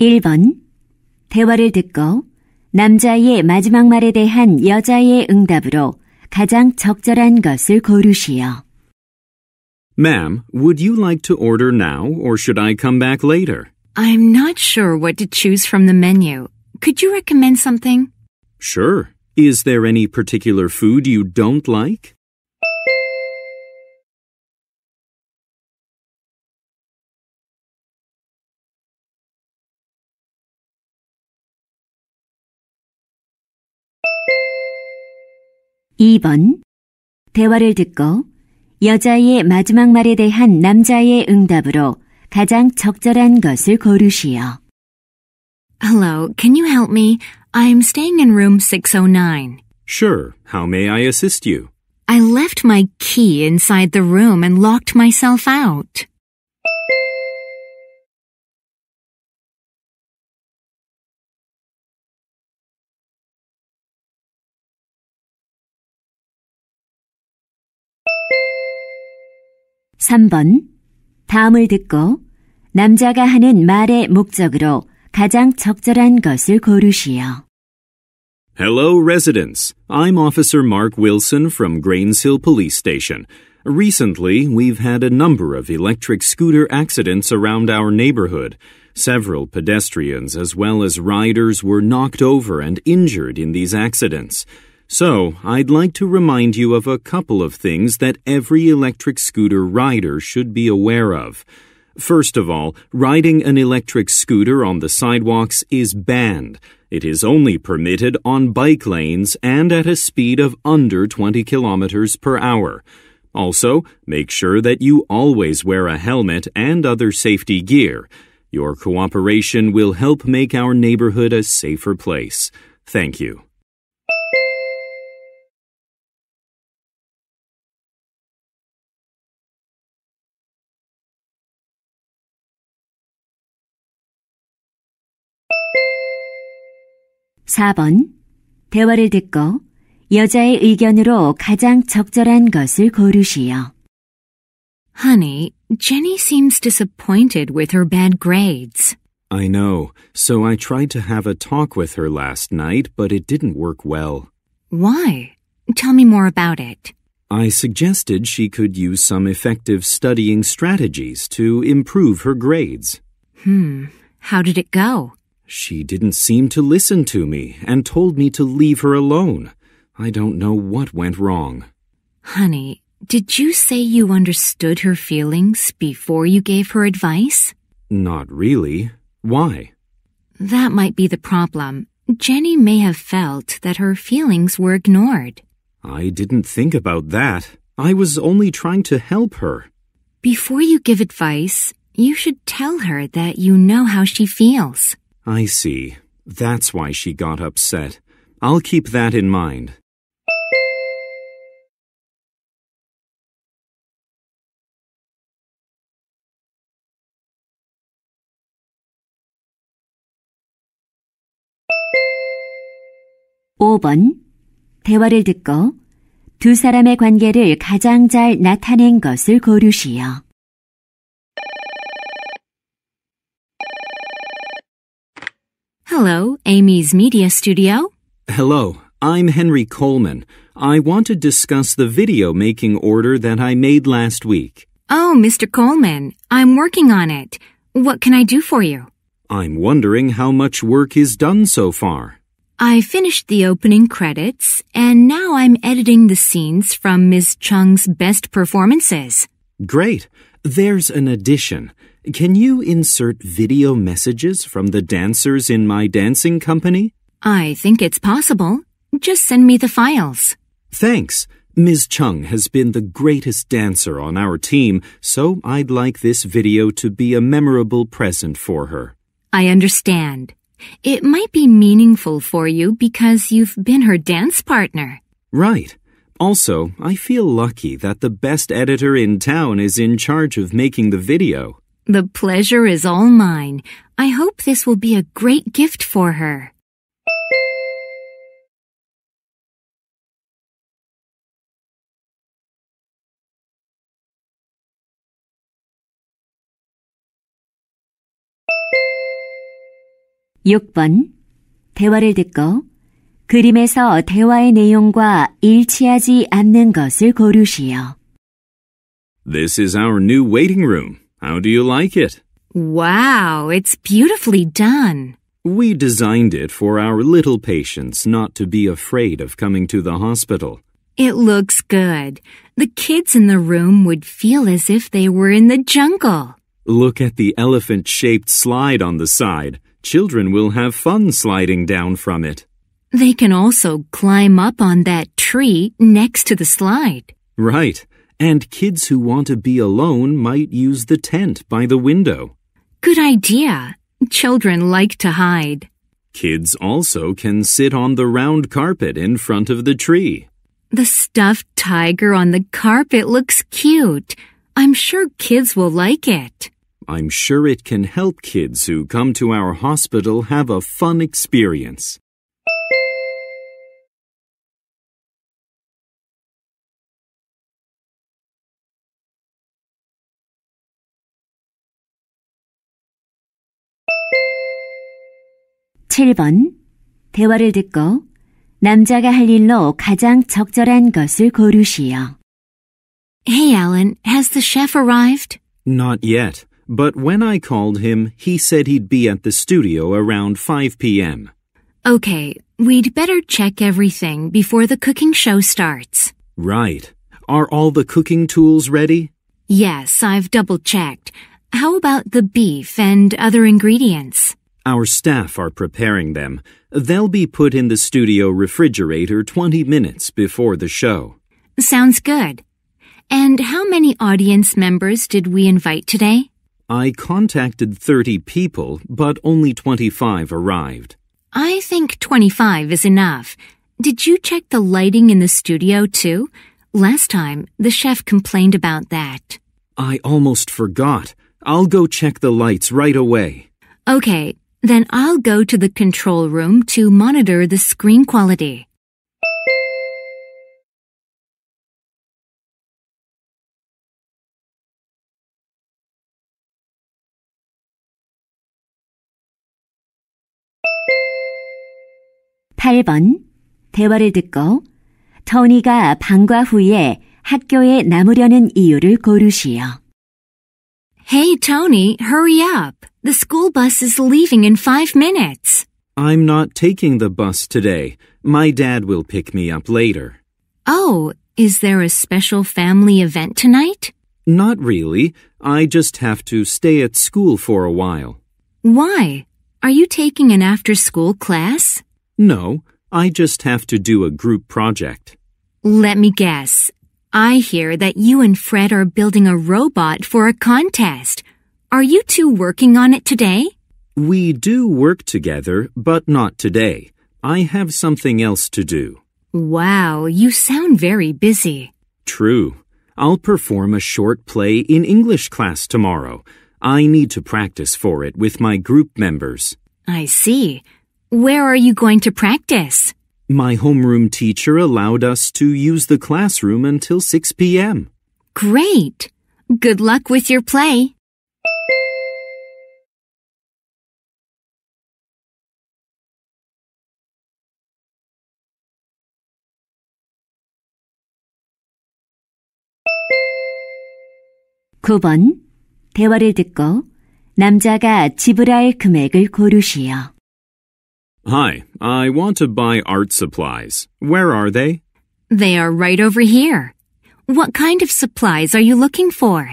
1번 대화를 듣고 남자의 마지막 말에 대한 여자의 응답으로 가장 적절한 것을 고르시오. Ma'am, would you like to order now or should I come back later? I'm not sure what to choose from the menu. Could you recommend something? Sure. Is there any particular food you don't like? 2번 대화를 듣고 여자의 마지막 말에 대한 남자의 응답으로 가장 적절한 것을 고르시오. Hello, can you help me? I'm staying in room 609. Sure, how may I assist you? I left my key inside the room and locked myself out. 3번. 다음을 듣고 남자가 하는 말의 목적으로 가장 적절한 것을 고르시오. Hello, residents. I'm Officer Mark Wilson from Grains Hill Police Station. Recently, we've had a number of electric scooter accidents around our neighborhood. Several pedestrians as well as riders were knocked over and injured in these accidents. So, I'd like to remind you of a couple of things that every electric scooter rider should be aware of. First of all, riding an electric scooter on the sidewalks is banned. It is only permitted on bike lanes and at a speed of under 20 kilometers per hour. Also, make sure that you always wear a helmet and other safety gear. Your cooperation will help make our neighborhood a safer place. Thank you. 4번. 대화를 듣고 여자의 의견으로 가장 적절한 것을 고르시오. Honey, Jenny seems disappointed with her bad grades. I know, so I tried to have a talk with her last night, but it didn't work well. Why? Tell me more about it. I suggested she could use some effective studying strategies to improve her grades. Hmm, how did it go? She didn't seem to listen to me and told me to leave her alone. I don't know what went wrong. Honey, did you say you understood her feelings before you gave her advice? Not really. Why? That might be the problem. Jenny may have felt that her feelings were ignored. I didn't think about that. I was only trying to help her. Before you give advice, you should tell her that you know how she feels. I see. That's why she got upset. I'll keep that in mind. (5번) 대화를 듣고 두 사람의 관계를 가장 잘 나타낸 것을 고르시오. Hello, Amy's Media Studio. Hello, I'm Henry Coleman. I want to discuss the video making order that I made last week. Oh, Mr. Coleman, I'm working on it. What can I do for you? I'm wondering how much work is done so far. I finished the opening credits, and now I'm editing the scenes from Ms. Chung's best performances. Great. There's an addition. Can you insert video messages from the dancers in my dancing company? I think it's possible. Just send me the files. Thanks. Ms. Chung has been the greatest dancer on our team, so I'd like this video to be a memorable present for her. I understand. It might be meaningful for you because you've been her dance partner. Right. Also, I feel lucky that the best editor in town is in charge of making the video. The pleasure is all mine. I hope this will be a great gift for her. (6번) 대화를 듣고 그림에서 대화의 내용과 일치하지 않는 것을 고르시오. This is our new waiting room. How do you like it? Wow, it's beautifully done. We designed it for our little patients not to be afraid of coming to the hospital. It looks good. The kids in the room would feel as if they were in the jungle. Look at the elephant shaped slide on the side. Children will have fun sliding down from it. They can also climb up on that tree next to the slide. Right. And kids who want to be alone might use the tent by the window. Good idea. Children like to hide. Kids also can sit on the round carpet in front of the tree. The stuffed tiger on the carpet looks cute. I'm sure kids will like it. I'm sure it can help kids who come to our hospital have a fun experience. 7번. 대화를 듣고 남자가 할 일로 가장 적절한 것을 고르시오. Hey, Alan. Has the chef arrived? Not yet. But when I called him, he said he'd be at the studio around 5 p.m. Okay, we'd better check everything before the cooking show starts. Right. Are all the cooking tools ready? Yes, I've double checked. How about the beef and other ingredients? Our staff are preparing them. They'll be put in the studio refrigerator 20 minutes before the show. Sounds good. And how many audience members did we invite today? I contacted 30 people, but only 25 arrived. I think 25 is enough. Did you check the lighting in the studio too? Last time, the chef complained about that. I almost forgot. I'll go check the lights right away. Okay, then I'll go to the control room to monitor the screen quality. (8번) 대화를 듣고 Tony가 방과 후에 학교에 남으려는 이유를 고르시오. Hey, Tony, hurry up. The school bus is leaving in five minutes. I'm not taking the bus today. My dad will pick me up later. Oh, is there a special family event tonight? Not really. I just have to stay at school for a while. Why? Are you taking an after school class? No, I just have to do a group project. Let me guess. I hear that you and Fred are building a robot for a contest. Are you two working on it today? We do work together, but not today. I have something else to do. Wow, you sound very busy. True. I'll perform a short play in English class tomorrow. I need to practice for it with my group members. I see. Where are you going to practice? My homeroom teacher allowed us to use the classroom until 6 p.m. Great. Good luck with your play. 9번 대화를 듣고 남자가 지불할 금액을 고르시오. Hi, I want to buy art supplies. Where are they? They are right over here. What kind of supplies are you looking for?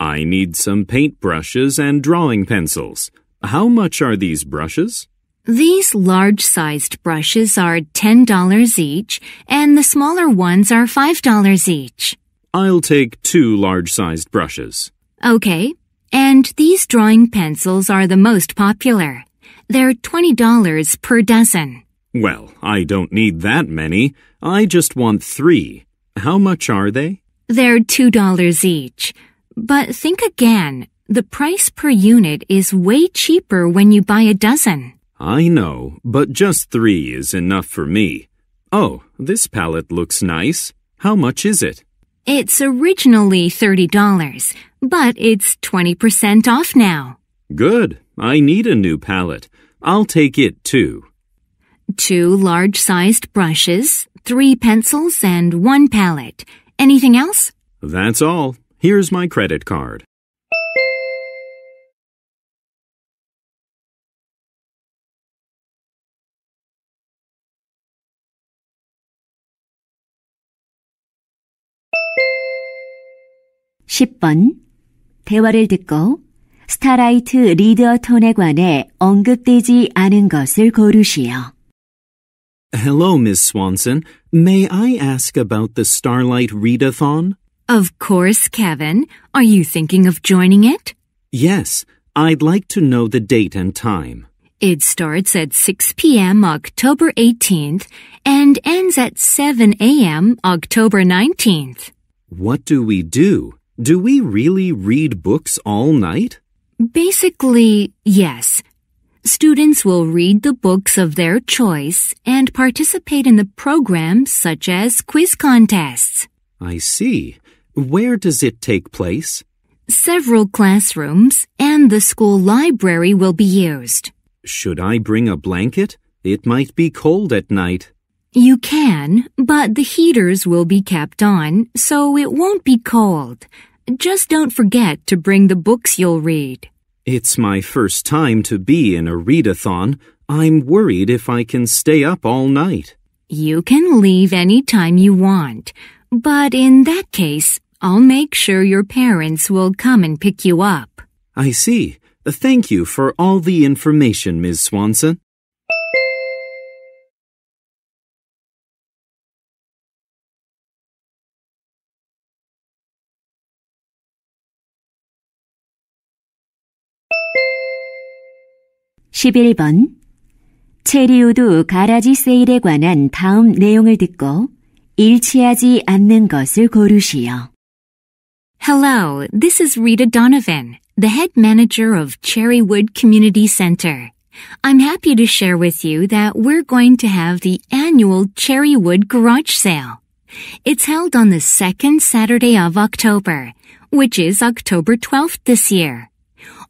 I need some paint brushes and drawing pencils. How much are these brushes? These large sized brushes are $10 each, and the smaller ones are $5 each. I'll take two large-sized brushes. Okay. And these drawing pencils are the most popular. They're $20 per dozen. Well, I don't need that many. I just want three. How much are they? They're $2 each. But think again. The price per unit is way cheaper when you buy a dozen. I know, but just three is enough for me. Oh, this palette looks nice. How much is it? It's originally $30, but it's 20% off now. Good. I need a new palette. I'll take it too. Two large sized brushes, three pencils, and one palette. Anything else? That's all. Here's my credit card. 10번 대화를 듣고 스타라이트 관해 언급되지 않은 것을 고르시오. Hello, Miss Swanson. May I ask about the Starlight Readathon? Of course, Kevin. Are you thinking of joining it? Yes. I'd like to know the date and time. It starts at 6 p.m. October 18th and ends at 7 a.m. October 19th. What do we do? Do we really read books all night? Basically, yes. Students will read the books of their choice and participate in the programs such as quiz contests. I see. Where does it take place? Several classrooms and the school library will be used. Should I bring a blanket? It might be cold at night. You can, but the heaters will be kept on, so it won't be cold. Just don't forget to bring the books you'll read. It's my first time to be in a readathon. I'm worried if I can stay up all night. You can leave any time you want, but in that case, I'll make sure your parents will come and pick you up. I see. Thank you for all the information, Ms. Swanson. 11번 체리우드 가라지 세일에 관한 다음 내용을 듣고 일치하지 않는 것을 고르시오. Hello, this is Rita Donovan, the head manager of Cherrywood Community Center. I'm happy to share with you that we're going to have the annual Cherrywood Garage Sale. It's held on the second Saturday of October, which is October 12th this year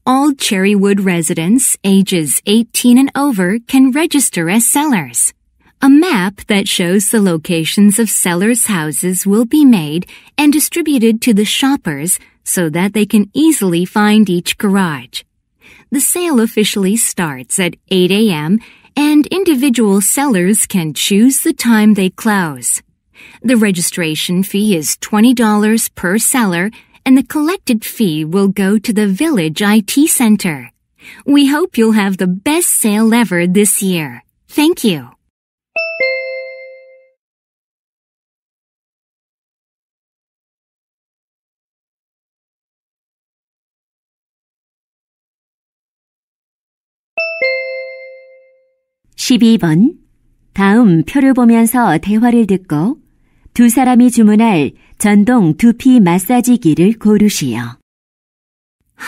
all Cherrywood residents ages 18 and over can register as sellers. A map that shows the locations of sellers' houses will be made and distributed to the shoppers so that they can easily find each garage. The sale officially starts at 8 a.m. and individual sellers can choose the time they close. The registration fee is $20 per seller and the collected fee will go to the Village IT Center. We hope you'll have the best sale ever this year. Thank you. (12번) 다음 표를 보면서 대화를 듣고 두 사람이 주문할 전동 두피 마사지기를 고르시오.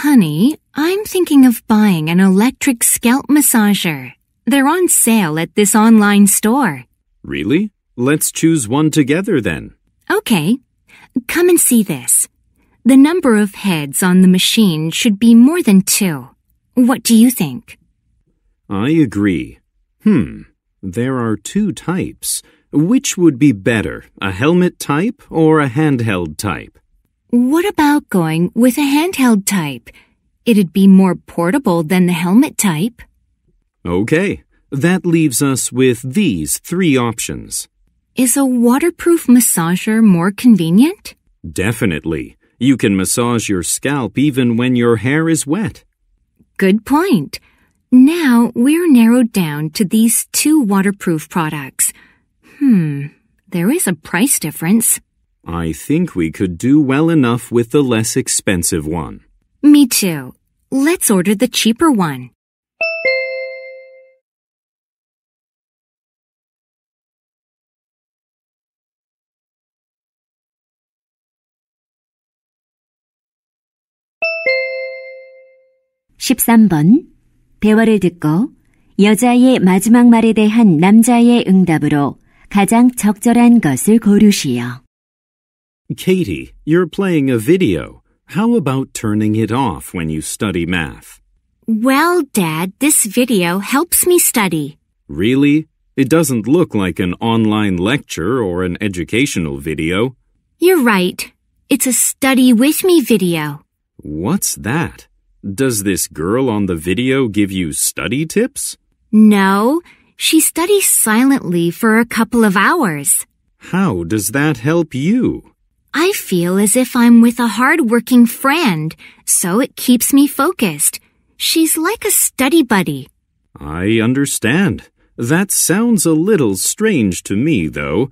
Honey, I'm thinking of buying an electric scalp massager. They're on sale at this online store. Really? Let's choose one together then. Okay. Come and see this. The number of heads on the machine should be more than two. What do you think? I agree. Hmm. There are two types. Which would be better, a helmet type or a handheld type? What about going with a handheld type? It'd be more portable than the helmet type. Okay, that leaves us with these three options. Is a waterproof massager more convenient? Definitely. You can massage your scalp even when your hair is wet. Good point. Now we're narrowed down to these two waterproof products. Hmm, there is a price difference. I think we could do well enough with the less expensive one. Me too. Let's order the cheaper one. 십삼 번 대화를 듣고 여자의 마지막 말에 대한 남자의 응답으로 가장 적절한 것을 고르시오. Katie, you're playing a video. How about turning it off when you study math? Well, Dad, this video helps me study. Really? It doesn't look like an online lecture or an educational video. You're right. It's a study with me video. What's that? Does this girl on the video give you study tips? No, she studies silently for a couple of hours. How does that help you? I feel as if I'm with a hard-working friend, so it keeps me focused. She's like a study buddy. I understand. That sounds a little strange to me, though.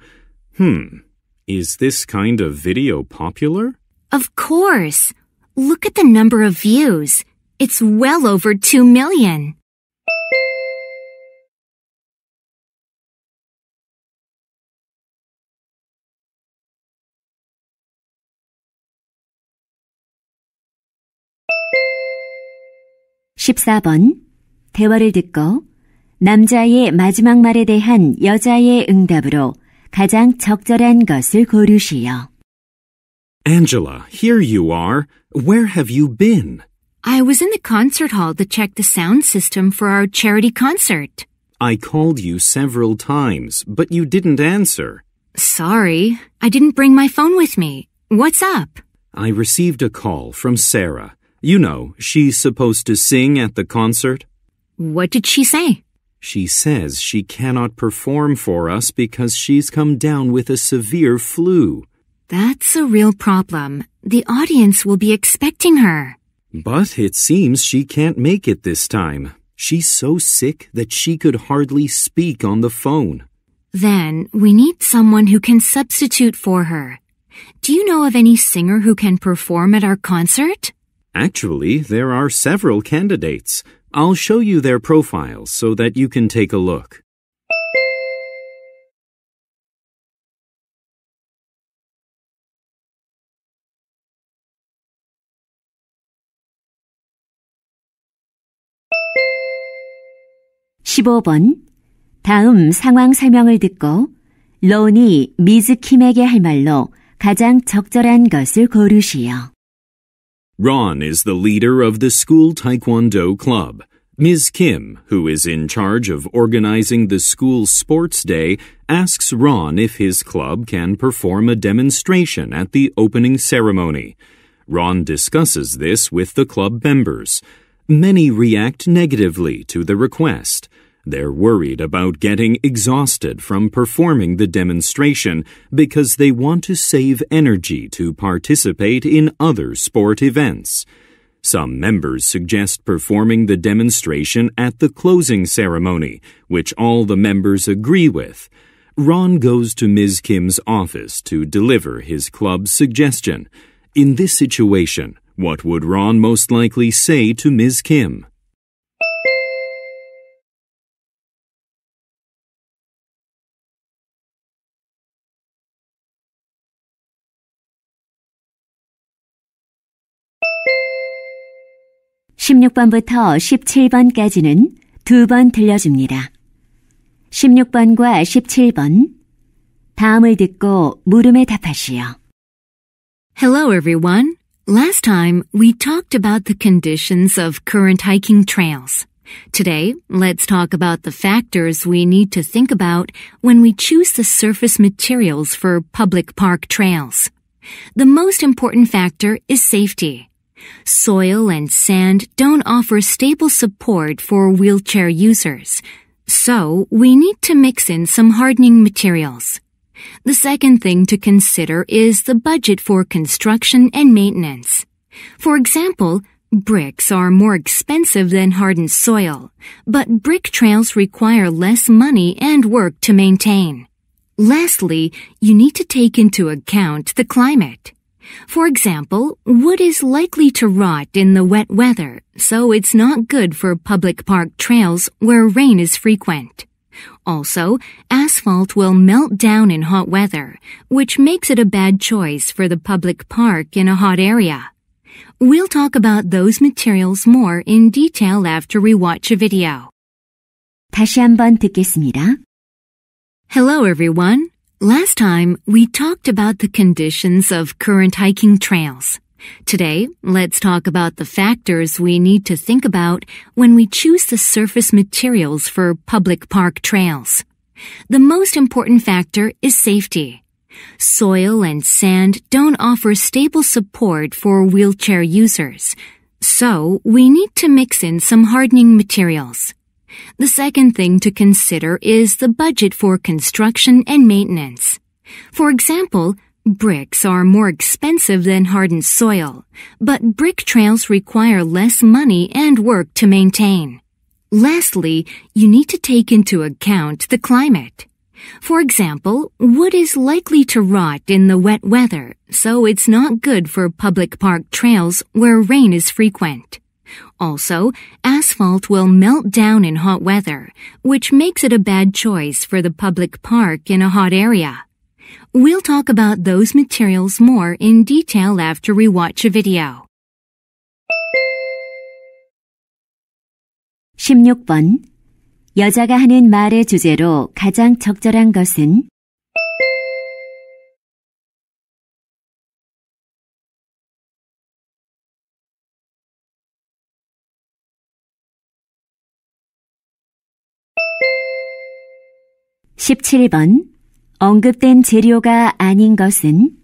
Hmm. Is this kind of video popular? Of course. Look at the number of views. It's well over 2 million. 14번 대화를 듣고 남자의 마지막 말에 대한 여자의 응답으로 가장 적절한 것을 고르시오. Angela, here you are. Where have you been? I was in the concert hall to check the sound system for our charity concert. I called you several times, but you didn't answer. Sorry, I didn't bring my phone with me. What's up? I received a call from Sarah. You know, she's supposed to sing at the concert. What did she say? She says she cannot perform for us because she's come down with a severe flu. That's a real problem. The audience will be expecting her. But it seems she can't make it this time. She's so sick that she could hardly speak on the phone. Then we need someone who can substitute for her. Do you know of any singer who can perform at our concert? Actually, there are several candidates. I'll show you their profiles so that you can take a look. (15번) 다음 상황 설명을 듣고 론이 미즈킴에게 할 말로 가장 적절한 것을 고르시오. Ron is the leader of the school taekwondo club. Ms. Kim, who is in charge of organizing the school sports day, asks Ron if his club can perform a demonstration at the opening ceremony. Ron discusses this with the club members. Many react negatively to the request. They're worried about getting exhausted from performing the demonstration because they want to save energy to participate in other sport events. Some members suggest performing the demonstration at the closing ceremony, which all the members agree with. Ron goes to Ms. Kim's office to deliver his club's suggestion. In this situation, what would Ron most likely say to Ms. Kim? 16번부터 17번까지는 두 번 들려줍니다. 16번과 17번. 다음을 듣고 물음에 답하시오. Hello everyone. Last time we talked about the conditions of current hiking trails. Today, let's talk about the factors we need to think about when we choose the surface materials for public park trails. The most important factor is safety. Soil and sand don't offer stable support for wheelchair users, so we need to mix in some hardening materials. The second thing to consider is the budget for construction and maintenance. For example, bricks are more expensive than hardened soil, but brick trails require less money and work to maintain. Lastly, you need to take into account the climate. For example, wood is likely to rot in the wet weather, so it's not good for public park trails where rain is frequent. Also, asphalt will melt down in hot weather, which makes it a bad choice for the public park in a hot area. We'll talk about those materials more in detail after we watch a video. 다시 한번 듣겠습니다. Hello everyone. Last time, we talked about the conditions of current hiking trails. Today, let's talk about the factors we need to think about when we choose the surface materials for public park trails. The most important factor is safety. Soil and sand don't offer stable support for wheelchair users, so we need to mix in some hardening materials. The second thing to consider is the budget for construction and maintenance. For example, bricks are more expensive than hardened soil, but brick trails require less money and work to maintain. Lastly, you need to take into account the climate. For example, wood is likely to rot in the wet weather, so it's not good for public park trails where rain is frequent. Also, asphalt will melt down in hot weather, which makes it a bad choice for the public park in a hot area. We'll talk about those materials more in detail after we watch a video. 16번 여자가 하는 말의 주제로 가장 적절한 것은 17번 언급된 재료가 아닌 것은